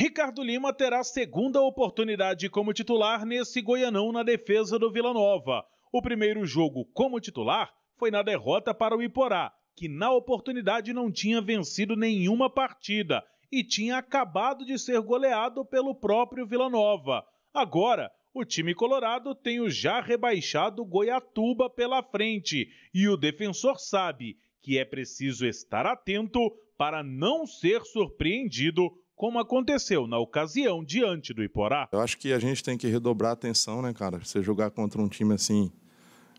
Ricardo Lima terá segunda oportunidade como titular nesse Goianão na defesa do Vila Nova. O primeiro jogo como titular foi na derrota para o Iporá, que na oportunidade não tinha vencido nenhuma partida e tinha acabado de ser goleado pelo próprio Vila Nova. Agora, o time colorado tem o já rebaixado Goiatuba pela frente e o defensor sabe que é preciso estar atento para não ser surpreendido como aconteceu na ocasião diante do Iporá. Eu acho que a gente tem que redobrar a atenção, né, cara? Você jogar contra um time assim,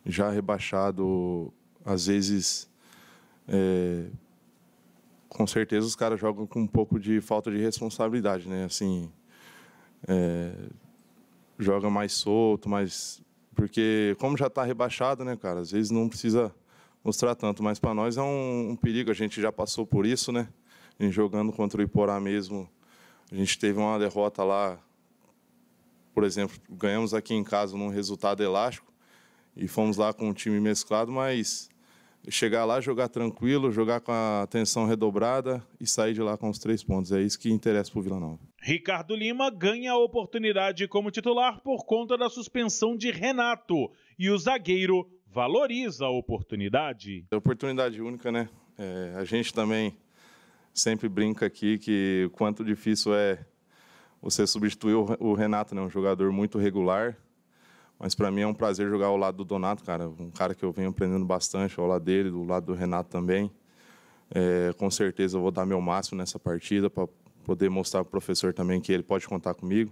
já rebaixado, às vezes. É... Com certeza os caras jogam com um pouco de falta de responsabilidade, né? Assim. É... Joga mais solto, mais. Porque, como já está rebaixado, né, cara? Às vezes não precisa mostrar tanto, mas para nós é um, um perigo, a gente já passou por isso, né? gente jogando contra o Iporá mesmo, a gente teve uma derrota lá, por exemplo, ganhamos aqui em casa num resultado elástico e fomos lá com um time mesclado, mas chegar lá, jogar tranquilo, jogar com a atenção redobrada e sair de lá com os três pontos. É isso que interessa para o Vila Nova. Ricardo Lima ganha a oportunidade como titular por conta da suspensão de Renato e o zagueiro valoriza a oportunidade. É oportunidade única, né? É, a gente também sempre brinca aqui que o quanto difícil é você substituir o Renato, né? um jogador muito regular. Mas para mim é um prazer jogar ao lado do Donato, cara, um cara que eu venho aprendendo bastante, ao lado dele, do lado do Renato também. É, com certeza eu vou dar meu máximo nessa partida para poder mostrar para o professor também que ele pode contar comigo.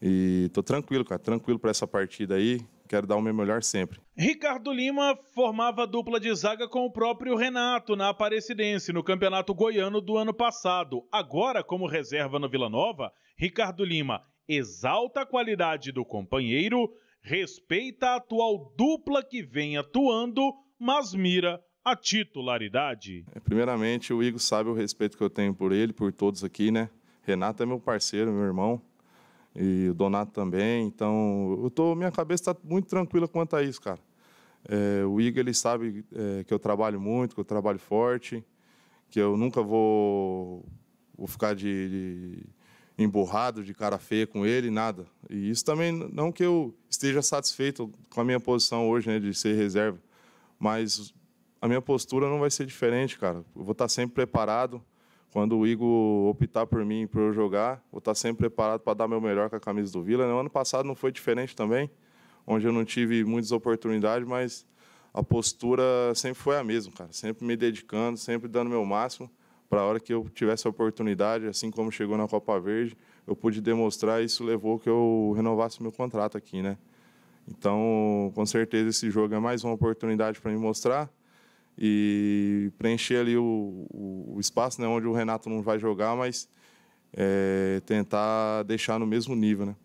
E estou tranquilo, cara, tranquilo para essa partida aí quero dar o meu melhor sempre. Ricardo Lima formava dupla de zaga com o próprio Renato na Aparecidense no Campeonato Goiano do ano passado. Agora, como reserva no Vila Nova, Ricardo Lima exalta a qualidade do companheiro, respeita a atual dupla que vem atuando, mas mira a titularidade. É, primeiramente, o Igor sabe o respeito que eu tenho por ele, por todos aqui, né? Renato é meu parceiro, meu irmão e o Donato também. Então, eu tô, minha cabeça está muito tranquila quanto a isso, cara. É, o Igor ele sabe é, que eu trabalho muito, que eu trabalho forte, que eu nunca vou, vou ficar de, de emburrado, de cara feia com ele, nada. E isso também não que eu esteja satisfeito com a minha posição hoje, né, de ser reserva, mas a minha postura não vai ser diferente, cara. Eu vou estar tá sempre preparado quando o Igor optar por mim para eu jogar, vou estar sempre preparado para dar meu melhor com a camisa do Vila. No né? ano passado não foi diferente também, onde eu não tive muitas oportunidades, mas a postura sempre foi a mesma, cara. Sempre me dedicando, sempre dando meu máximo para a hora que eu tivesse a oportunidade, assim como chegou na Copa Verde, eu pude demonstrar e isso levou que eu renovasse meu contrato aqui, né? Então, com certeza esse jogo é mais uma oportunidade para me mostrar e preencher ali o, o, espaço né, onde o Renato não vai jogar, mas é, tentar deixar no mesmo nível. Né?